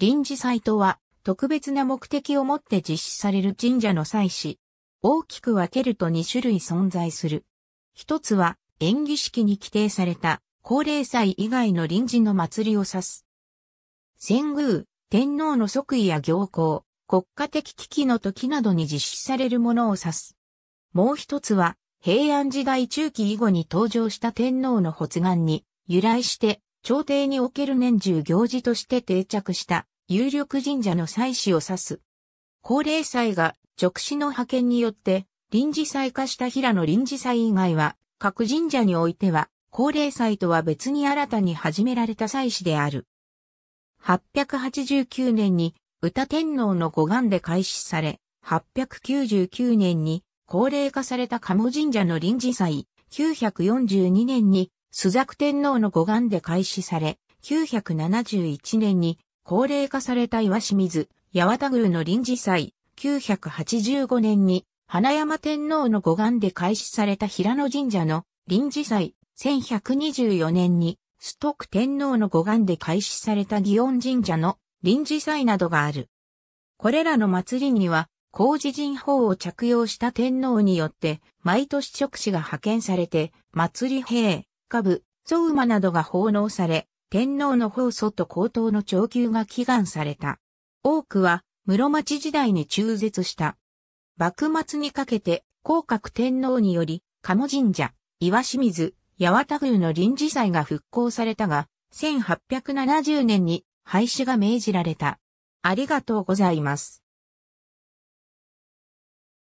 臨時祭とは、特別な目的をもって実施される神社の祭祀。大きく分けると2種類存在する。一つは、演技式に規定された、高齢祭以外の臨時の祭りを指す。遷宮、天皇の即位や行幸、国家的危機の時などに実施されるものを指す。もう一つは、平安時代中期以後に登場した天皇の発願に由来して朝廷における年中行事として定着した有力神社の祭祀を指す。高齢祭が直視の派遣によって臨時祭化した平野臨時祭以外は各神社においては高齢祭とは別に新たに始められた祭祀である。889年に歌天皇の護願で開始され、899年に高齢化された鴨神社の臨時祭、942年に朱雀天皇の護岸で開始され、971年に高齢化された岩清水、八幡宮の臨時祭、985年に花山天皇の護岸で開始された平野神社の臨時祭、1124年に須徳天皇の護岸で開始された祇園神社の臨時祭などがある。これらの祭りには、工事人法を着用した天皇によって、毎年直使が派遣されて、祭り兵、下部、祖馬などが奉納され、天皇の法祖と皇統の長久が祈願された。多くは、室町時代に中絶した。幕末にかけて、広格天皇により、鴨神社、岩清水、八幡宮の臨時祭が復興されたが、1870年に廃止が命じられた。ありがとうございます。